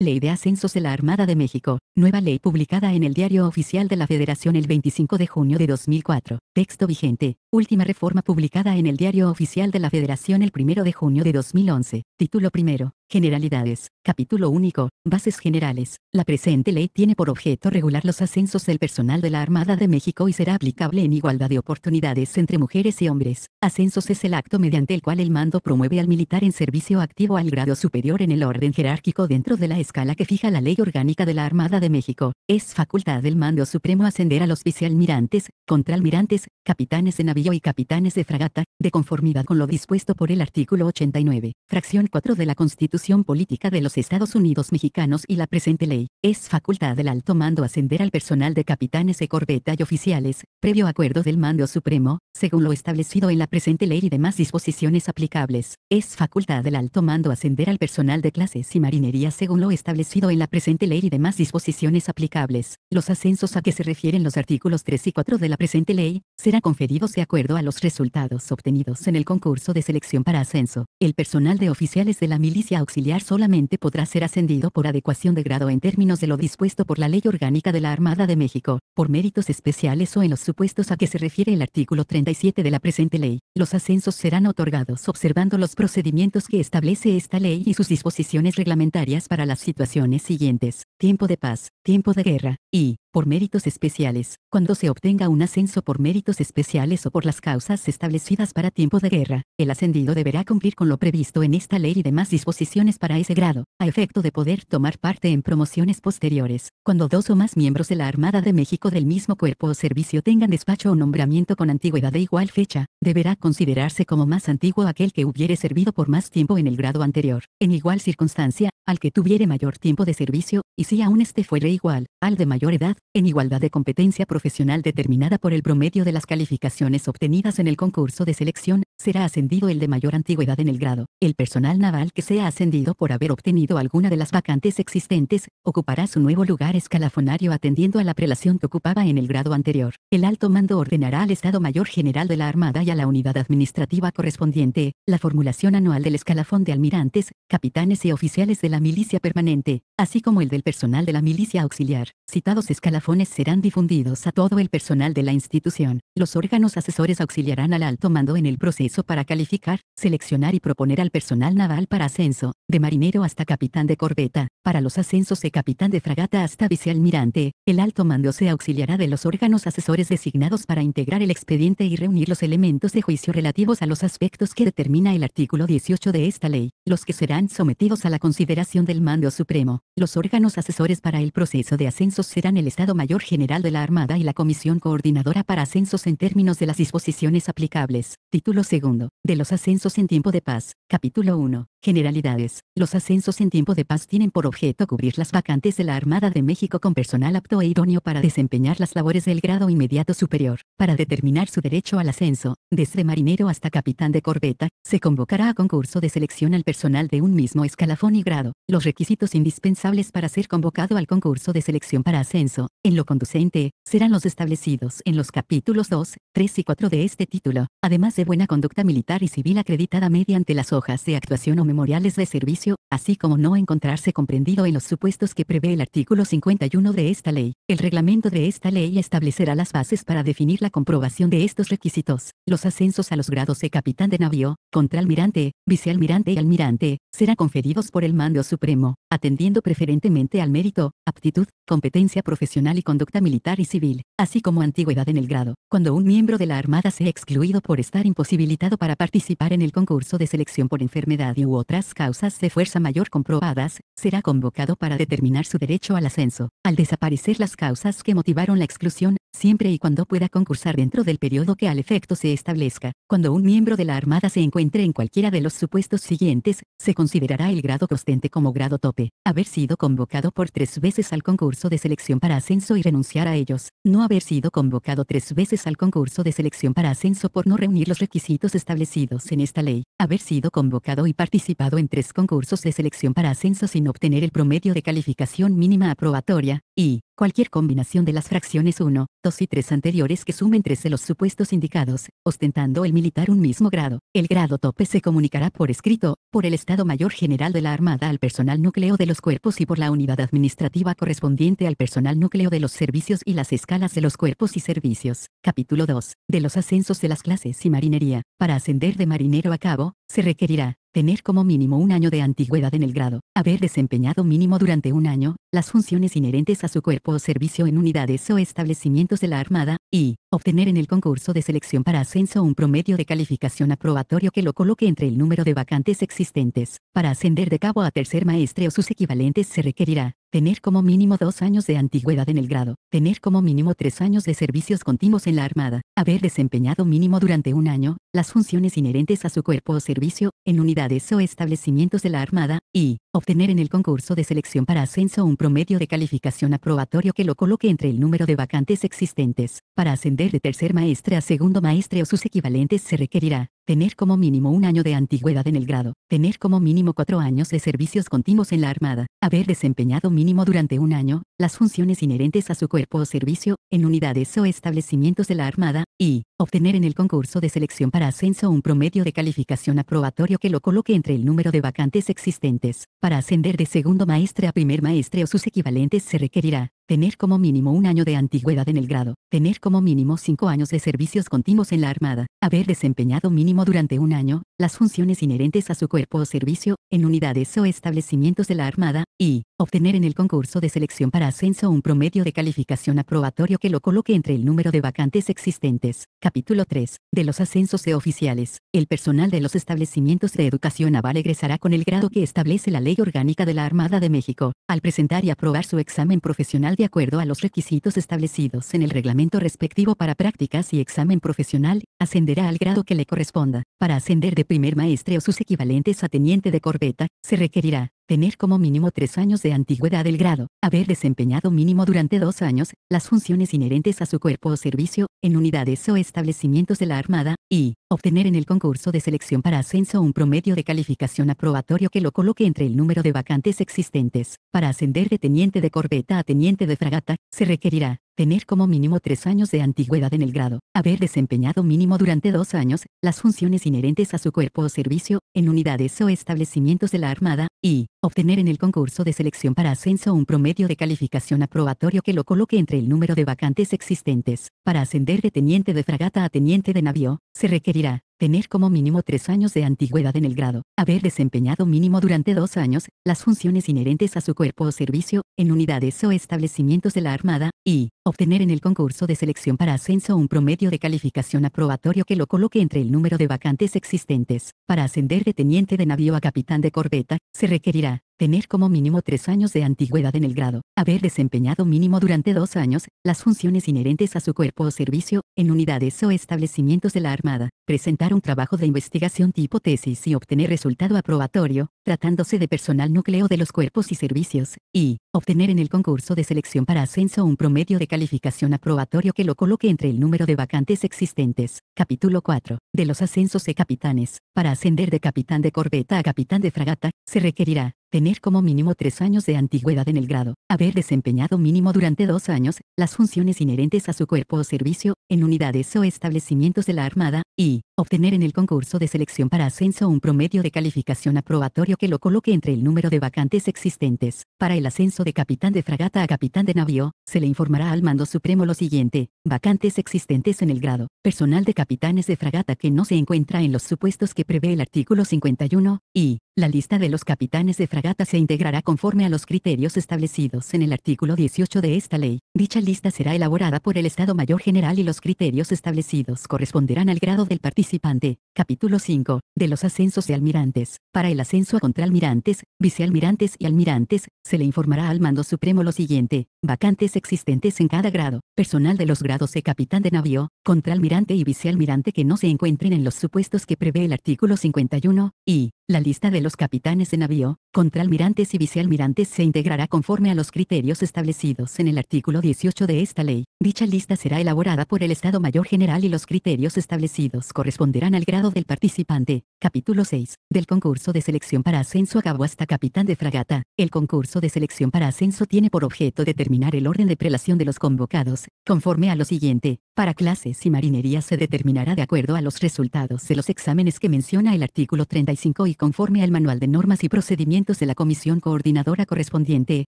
Ley de Ascensos de la Armada de México, nueva ley publicada en el Diario Oficial de la Federación el 25 de junio de 2004, texto vigente, última reforma publicada en el Diario Oficial de la Federación el 1 de junio de 2011, título primero, Generalidades. Capítulo único. Bases generales. La presente ley tiene por objeto regular los ascensos del personal de la Armada de México y será aplicable en igualdad de oportunidades entre mujeres y hombres. Ascensos es el acto mediante el cual el mando promueve al militar en servicio activo al grado superior en el orden jerárquico dentro de la escala que fija la ley orgánica de la Armada de México. Es facultad del mando supremo ascender a los vicealmirantes, contralmirantes, capitanes de navío y capitanes de fragata, de conformidad con lo dispuesto por el artículo 89, fracción 4 de la Constitución Política de los Estados Unidos Mexicanos y la presente ley, es facultad del alto mando ascender al personal de capitanes de corbeta y oficiales, previo acuerdo del mando supremo, según lo establecido en la presente ley y demás disposiciones aplicables. Es facultad del alto mando ascender al personal de clases y marinería según lo establecido en la presente ley y demás disposiciones aplicables. Los ascensos a que se refieren los artículos 3 y 4 de la presente ley, será conferidos de acuerdo a los resultados obtenidos en el concurso de selección para ascenso. El personal de oficiales de la milicia auxiliar solamente podrá ser ascendido por adecuación de grado en términos de lo dispuesto por la Ley Orgánica de la Armada de México, por méritos especiales o en los supuestos a que se refiere el artículo 37 de la presente ley. Los ascensos serán otorgados observando los procedimientos que establece esta ley y sus disposiciones reglamentarias para las situaciones siguientes, tiempo de paz, tiempo de guerra, y, por méritos especiales, cuando se obtenga un ascenso por méritos especiales o por las causas establecidas para tiempo de guerra, el ascendido deberá cumplir con lo previsto en esta ley y demás disposiciones para ese grado, a efecto de poder tomar parte en promociones posteriores, cuando dos o más miembros de la Armada de México del mismo cuerpo o servicio tengan despacho o nombramiento con antigüedad de igual fecha, deberá considerarse como más antiguo aquel que hubiere servido por más tiempo en el grado anterior, en igual circunstancia, al que tuviere mayor tiempo de servicio, y si aún este fuere igual, al de mayor edad, en igualdad de competencia profesional determinada por el promedio de las calificaciones obtenidas en el concurso de selección, será ascendido el de mayor antigüedad en el grado. El personal naval que sea ascendido por haber obtenido alguna de las vacantes existentes, ocupará su nuevo lugar escalafonario atendiendo a la prelación que ocupaba en el grado anterior. El alto mando ordenará al Estado Mayor General de la Armada y a la unidad administrativa correspondiente, la formulación anual del escalafón de almirantes, capitanes y oficiales de la milicia permanente, así como el del personal de la milicia auxiliar. Citados escalafonarios serán difundidos a todo el personal de la institución. Los órganos asesores auxiliarán al alto mando en el proceso para calificar, seleccionar y proponer al personal naval para ascenso, de marinero hasta capitán de corbeta, para los ascensos de capitán de fragata hasta vicealmirante. El alto mando se auxiliará de los órganos asesores designados para integrar el expediente y reunir los elementos de juicio relativos a los aspectos que determina el artículo 18 de esta ley, los que serán sometidos a la consideración del mando supremo. Los órganos asesores para el proceso de ascensos serán el Estado Mayor General de la Armada y la Comisión Coordinadora para Ascensos en términos de las disposiciones aplicables. Título segundo. De los ascensos en tiempo de paz. Capítulo 1. Generalidades. Los ascensos en tiempo de paz tienen por objeto cubrir las vacantes de la Armada de México con personal apto e idóneo para desempeñar las labores del grado inmediato superior. Para determinar su derecho al ascenso, desde marinero hasta capitán de corbeta, se convocará a concurso de selección al personal de un mismo escalafón y grado. Los requisitos indispensables para ser convocado al concurso de selección para ascenso, en lo conducente, serán los establecidos en los capítulos 2, 3 y 4 de este título, además de buena conducta militar y civil acreditada mediante las hojas de actuación o memoriales de servicio, así como no encontrarse comprendido en los supuestos que prevé el artículo 51 de esta ley. El reglamento de esta ley establecerá las bases para definir la comprobación de estos requisitos. Los ascensos a los grados de capitán de navío, contralmirante, vicealmirante y almirante, serán conferidos por el mando supremo atendiendo preferentemente al mérito, aptitud, competencia profesional y conducta militar y civil, así como antigüedad en el grado. Cuando un miembro de la Armada sea excluido por estar imposibilitado para participar en el concurso de selección por enfermedad y u otras causas de fuerza mayor comprobadas, será convocado para determinar su derecho al ascenso. Al desaparecer las causas que motivaron la exclusión, siempre y cuando pueda concursar dentro del periodo que al efecto se establezca. Cuando un miembro de la Armada se encuentre en cualquiera de los supuestos siguientes, se considerará el grado ostente como grado tope. Haber sido convocado por tres veces al concurso de selección para ascenso y renunciar a ellos. No haber sido convocado tres veces al concurso de selección para ascenso por no reunir los requisitos establecidos en esta ley. Haber sido convocado y participado en tres concursos de selección para ascenso sin obtener el promedio de calificación mínima aprobatoria. Y, cualquier combinación de las fracciones 1, y tres anteriores que sumen tres de los supuestos indicados, ostentando el militar un mismo grado. El grado tope se comunicará por escrito, por el Estado Mayor General de la Armada al personal núcleo de los cuerpos y por la unidad administrativa correspondiente al personal núcleo de los servicios y las escalas de los cuerpos y servicios. Capítulo 2. De los ascensos de las clases y marinería. Para ascender de marinero a cabo, se requerirá, tener como mínimo un año de antigüedad en el grado, haber desempeñado mínimo durante un año, las funciones inherentes a su cuerpo o servicio en unidades o establecimientos de la Armada, y, obtener en el concurso de selección para ascenso un promedio de calificación aprobatorio que lo coloque entre el número de vacantes existentes. Para ascender de cabo a tercer maestre o sus equivalentes se requerirá, tener como mínimo dos años de antigüedad en el grado, tener como mínimo tres años de servicios continuos en la Armada, haber desempeñado mínimo durante un año, las funciones inherentes a su cuerpo o servicio, en unidades o establecimientos de la Armada, y, obtener en el concurso de selección para ascenso un promedio de calificación aprobatorio que lo coloque entre el número de vacantes existentes. Para ascender de tercer maestre a segundo maestre o sus equivalentes se requerirá, tener como mínimo un año de antigüedad en el grado, tener como mínimo cuatro años de servicios continuos en la Armada, haber desempeñado mínimo durante un año las funciones inherentes a su cuerpo o servicio, en unidades o establecimientos de la Armada, y obtener en el concurso de selección para ascenso un promedio de calificación aprobatorio que lo coloque entre el número de vacantes existentes. Para ascender de segundo maestre a primer maestre o sus equivalentes se requerirá tener como mínimo un año de antigüedad en el grado, tener como mínimo cinco años de servicios continuos en la Armada, haber desempeñado mínimo durante un año, las funciones inherentes a su cuerpo o servicio, en unidades o establecimientos de la Armada, y obtener en el concurso de selección para ascenso un promedio de calificación aprobatorio que lo coloque entre el número de vacantes existentes. Capítulo 3. De los ascensos de oficiales. El personal de los establecimientos de educación naval egresará con el grado que establece la Ley Orgánica de la Armada de México, al presentar y aprobar su examen profesional de acuerdo a los requisitos establecidos en el reglamento respectivo para prácticas y examen profesional, ascenderá al grado que le corresponda. Para ascender de primer maestre o sus equivalentes a teniente de corbeta, se requerirá tener como mínimo tres años de antigüedad del grado, haber desempeñado mínimo durante dos años las funciones inherentes a su cuerpo o servicio, en unidades o establecimientos de la Armada, y obtener en el concurso de selección para ascenso un promedio de calificación aprobatorio que lo coloque entre el número de vacantes existentes. Para ascender de teniente de corbeta a teniente de fragata, se requerirá tener como mínimo tres años de antigüedad en el grado, haber desempeñado mínimo durante dos años las funciones inherentes a su cuerpo o servicio, en unidades o establecimientos de la Armada, y obtener en el concurso de selección para ascenso un promedio de calificación aprobatorio que lo coloque entre el número de vacantes existentes. Para ascender de teniente de fragata a teniente de navío, se requerirá tener como mínimo tres años de antigüedad en el grado, haber desempeñado mínimo durante dos años las funciones inherentes a su cuerpo o servicio, en unidades o establecimientos de la Armada, y obtener en el concurso de selección para ascenso un promedio de calificación aprobatorio que lo coloque entre el número de vacantes existentes. Para ascender de teniente de navío a capitán de corbeta, se requerirá tener como mínimo tres años de antigüedad en el grado, haber desempeñado mínimo durante dos años las funciones inherentes a su cuerpo o servicio, en unidades o establecimientos de la Armada, presentar un trabajo de investigación tipo tesis y obtener resultado aprobatorio, tratándose de personal núcleo de los cuerpos y servicios, y, obtener en el concurso de selección para ascenso un promedio de calificación aprobatorio que lo coloque entre el número de vacantes existentes. Capítulo 4. De los ascensos de capitanes, para ascender de capitán de corbeta a capitán de fragata, se requerirá, tener como mínimo tres años de antigüedad en el grado, haber desempeñado mínimo durante dos años las funciones inherentes a su cuerpo o servicio, en unidades o establecimientos de la Armada, y obtener en el concurso de selección para ascenso un promedio de calificación aprobatorio que lo coloque entre el número de vacantes existentes. Para el ascenso de capitán de fragata a capitán de navío, se le informará al mando supremo lo siguiente, vacantes existentes en el grado, personal de capitanes de fragata que no se encuentra en los supuestos que prevé el artículo 51, y la lista de los capitanes de fragata gata se integrará conforme a los criterios establecidos en el artículo 18 de esta ley. Dicha lista será elaborada por el Estado Mayor General y los criterios establecidos corresponderán al grado del participante. Capítulo 5. De los ascensos de almirantes. Para el ascenso a contralmirantes, vicealmirantes y almirantes, se le informará al mando supremo lo siguiente. Vacantes existentes en cada grado. Personal de los grados de capitán de navío, contralmirante y vicealmirante que no se encuentren en los supuestos que prevé el artículo 51, y la lista de los capitanes de navío, almirantes y vicealmirantes se integrará conforme a los criterios establecidos en el artículo 18 de esta ley. Dicha lista será elaborada por el Estado Mayor General y los criterios establecidos corresponderán al grado del participante. Capítulo 6. Del concurso de selección para ascenso a cabo hasta capitán de fragata. El concurso de selección para ascenso tiene por objeto determinar el orden de prelación de los convocados, conforme a lo siguiente. Para clases y marinería se determinará de acuerdo a los resultados de los exámenes que menciona el artículo 35 y conforme al manual de normas y procedimientos de la comisión coordinadora correspondiente,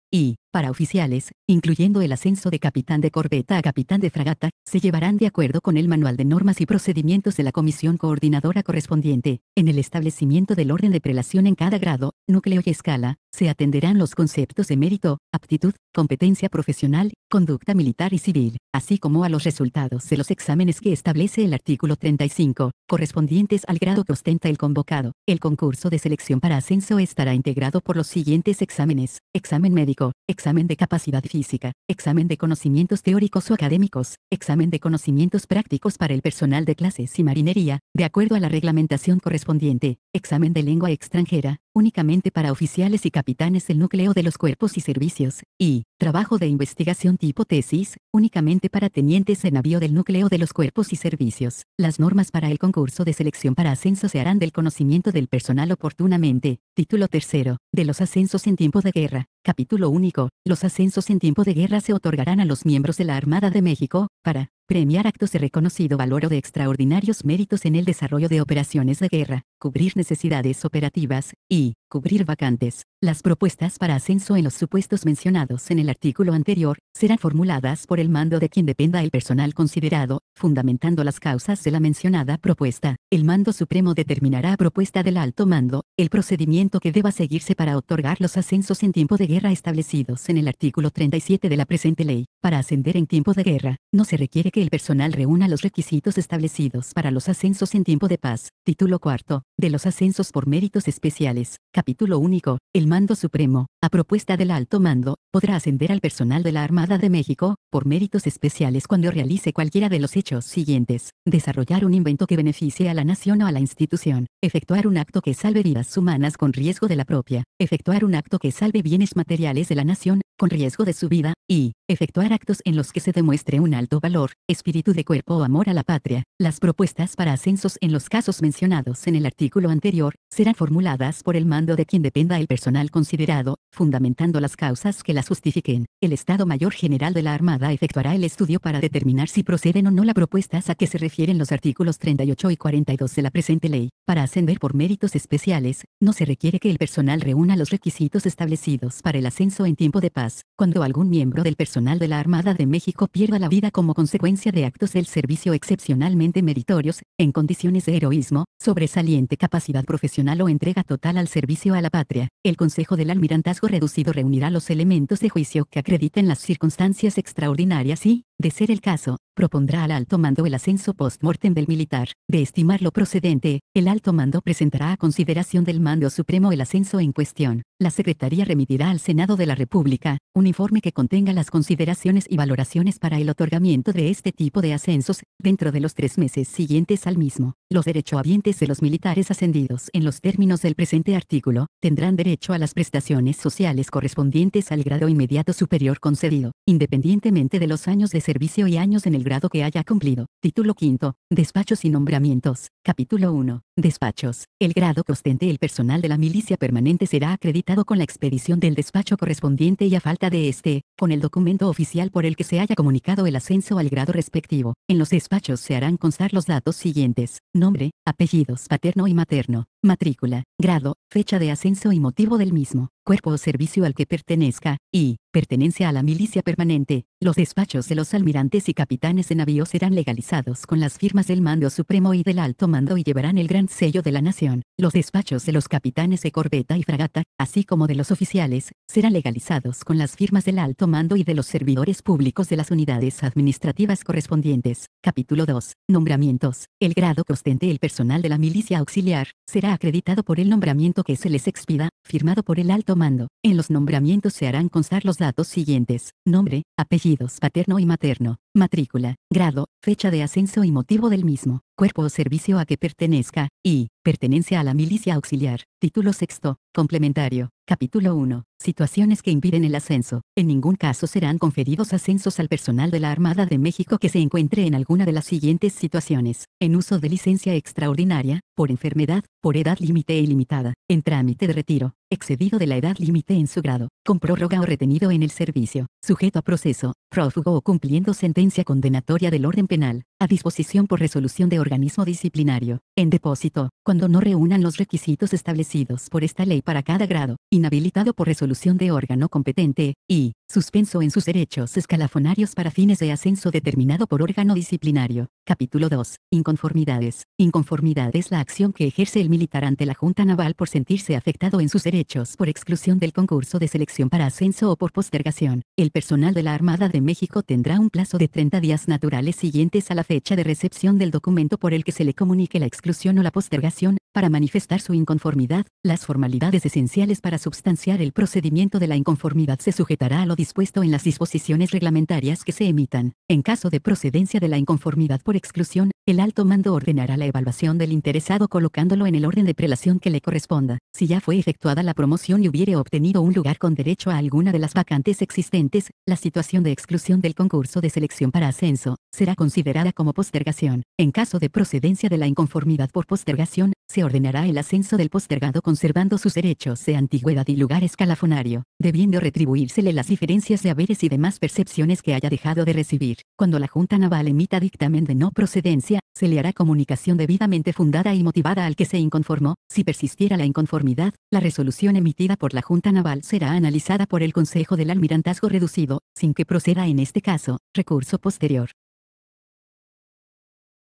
y, para oficiales, incluyendo el ascenso de capitán de corbeta a capitán de fragata, se llevarán de acuerdo con el manual de normas y procedimientos de la comisión coordinadora correspondiente en el establecimiento del orden de prelación en cada grado, núcleo y escala, se atenderán los conceptos de mérito, aptitud, competencia profesional, conducta militar y civil, así como a los resultados de los exámenes que establece el artículo 35, correspondientes al grado que ostenta el convocado. El concurso de selección para ascenso estará integrado por los siguientes exámenes, examen médico, examen de capacidad física, examen de conocimientos teóricos o académicos, examen de conocimientos prácticos para el personal de clases y marinería, de acuerdo a la reglamentación correspondiente, examen de lengua extranjera, únicamente para oficiales y capitanes el núcleo de los cuerpos y servicios, y, trabajo de investigación tipo tesis, únicamente para tenientes en navío del núcleo de los cuerpos y servicios. Las normas para el concurso de selección para ascenso se harán del conocimiento del personal oportunamente. Título tercero, de los ascensos en tiempo de guerra. Capítulo único, los ascensos en tiempo de guerra se otorgarán a los miembros de la Armada de México, para, premiar actos de reconocido valor o de extraordinarios méritos en el desarrollo de operaciones de guerra, cubrir necesidades operativas, y, cubrir vacantes. Las propuestas para ascenso en los supuestos mencionados en el artículo anterior, serán formuladas por el mando de quien dependa el personal considerado, fundamentando las causas de la mencionada propuesta. El mando supremo determinará a propuesta del alto mando, el procedimiento que deba seguirse para otorgar los ascensos en tiempo de guerra establecidos en el artículo 37 de la presente ley. Para ascender en tiempo de guerra, no se requiere que el personal reúna los requisitos establecidos para los ascensos en tiempo de paz. Título cuarto, de los ascensos por méritos especiales, capítulo único, el mando supremo, a propuesta del alto mando, podrá ascender al personal de la Armada de México, por méritos especiales cuando realice cualquiera de los hechos siguientes, desarrollar un invento que beneficie a la nación o a la institución, efectuar un acto que salve vidas humanas con riesgo de la propia, efectuar un acto que salve bienes materiales de la nación, con riesgo de su vida, y, efectuar actos en los que se demuestre un alto valor, espíritu de cuerpo o amor a la patria. Las propuestas para ascensos en los casos mencionados en el artículo anterior, serán formuladas por el mando de quien dependa el personal considerado, fundamentando las causas que las justifiquen. El Estado Mayor General de la Armada efectuará el estudio para determinar si proceden o no las propuestas a que se refieren los artículos 38 y 42 de la presente ley. Para ascender por méritos especiales, no se requiere que el personal reúna los requisitos establecidos para el ascenso en tiempo de paz. Cuando algún miembro del personal de la Armada de México pierda la vida como consecuencia de actos del servicio excepcionalmente meritorios, en condiciones de heroísmo, sobresaliente capacidad profesional o entrega total al servicio a la patria, el Consejo del Almirantazgo reducido reunirá los elementos de juicio que acrediten las circunstancias extraordinarias y, de ser el caso, propondrá al alto mando el ascenso post-mortem del militar. De estimar lo procedente, el alto mando presentará a consideración del mando supremo el ascenso en cuestión. La Secretaría remitirá al Senado de la República un informe que contenga las consideraciones y valoraciones para el otorgamiento de este tipo de ascensos, dentro de los tres meses siguientes al mismo. Los derechohabientes de los militares ascendidos en los términos del presente artículo, tendrán derecho a las prestaciones sociales correspondientes al grado inmediato superior concedido, independientemente de los años de servicio y años en el grado que haya cumplido. Título quinto, Despachos y nombramientos, capítulo 1. Despachos. El grado que ostente el personal de la milicia permanente será acreditado con la expedición del despacho correspondiente y a falta de este, con el documento oficial por el que se haya comunicado el ascenso al grado respectivo. En los despachos se harán constar los datos siguientes. Nombre, apellidos paterno y materno, matrícula, grado, fecha de ascenso y motivo del mismo, cuerpo o servicio al que pertenezca, y, pertenencia a la milicia permanente, los despachos de los almirantes y capitanes de navío serán legalizados con las firmas del mando supremo y del alto mando y llevarán el gran sello de la nación, los despachos de los capitanes de corbeta y fragata, así como de los oficiales, serán legalizados con las firmas del alto mando y de los servidores públicos de las unidades administrativas correspondientes. Capítulo 2. Nombramientos. El grado que ostente el personal de la milicia auxiliar, será acreditado por el nombramiento que se les expida, firmado por el alto mando. En los nombramientos se harán constar los datos siguientes, nombre, apellidos paterno y materno, matrícula, grado, fecha de ascenso y motivo del mismo, cuerpo o servicio a que pertenezca, y, Pertenencia a la milicia auxiliar. Título sexto. Complementario. Capítulo 1. Situaciones que impiden el ascenso. En ningún caso serán conferidos ascensos al personal de la Armada de México que se encuentre en alguna de las siguientes situaciones. En uso de licencia extraordinaria, por enfermedad, por edad límite e ilimitada, en trámite de retiro, excedido de la edad límite en su grado, con prórroga o retenido en el servicio, sujeto a proceso, prófugo o cumpliendo sentencia condenatoria del orden penal, a disposición por resolución de organismo disciplinario, en depósito, cuando no reúnan los requisitos establecidos por esta ley para cada grado, inhabilitado por resolución de órgano competente, y, suspenso en sus derechos escalafonarios para fines de ascenso determinado por órgano disciplinario. Capítulo 2. Inconformidades. Inconformidad es la acción que ejerce el militar ante la Junta Naval por sentirse afectado en sus derechos por exclusión del concurso de selección para ascenso o por postergación. El personal de la Armada de México tendrá un plazo de 30 días naturales siguientes a la fecha de recepción del documento por el que se le comunique la exclusión o la postergación, para manifestar su inconformidad, las formalidades esenciales para substanciar el procedimiento de la inconformidad se sujetará a lo dispuesto en las disposiciones reglamentarias que se emitan. En caso de procedencia de la inconformidad por exclusión, el alto mando ordenará la evaluación del interesado colocándolo en el orden de prelación que le corresponda. Si ya fue efectuada la promoción y hubiere obtenido un lugar con derecho a alguna de las vacantes existentes, la situación de exclusión del concurso de selección para ascenso será considerada como postergación. En caso de procedencia de la inconformidad por postergación, se ordenará el ascenso del postergado conservando sus derechos de antigüedad y lugar escalafonario, debiendo retribuírsele las diferencias de haberes y demás percepciones que haya dejado de recibir. Cuando la Junta Naval emita dictamen de no procedencia, se le hará comunicación debidamente fundada y motivada al que se inconformó. Si persistiera la inconformidad, la resolución emitida por la Junta Naval será analizada por el Consejo del Almirantazgo reducido, sin que proceda en este caso, recurso posterior.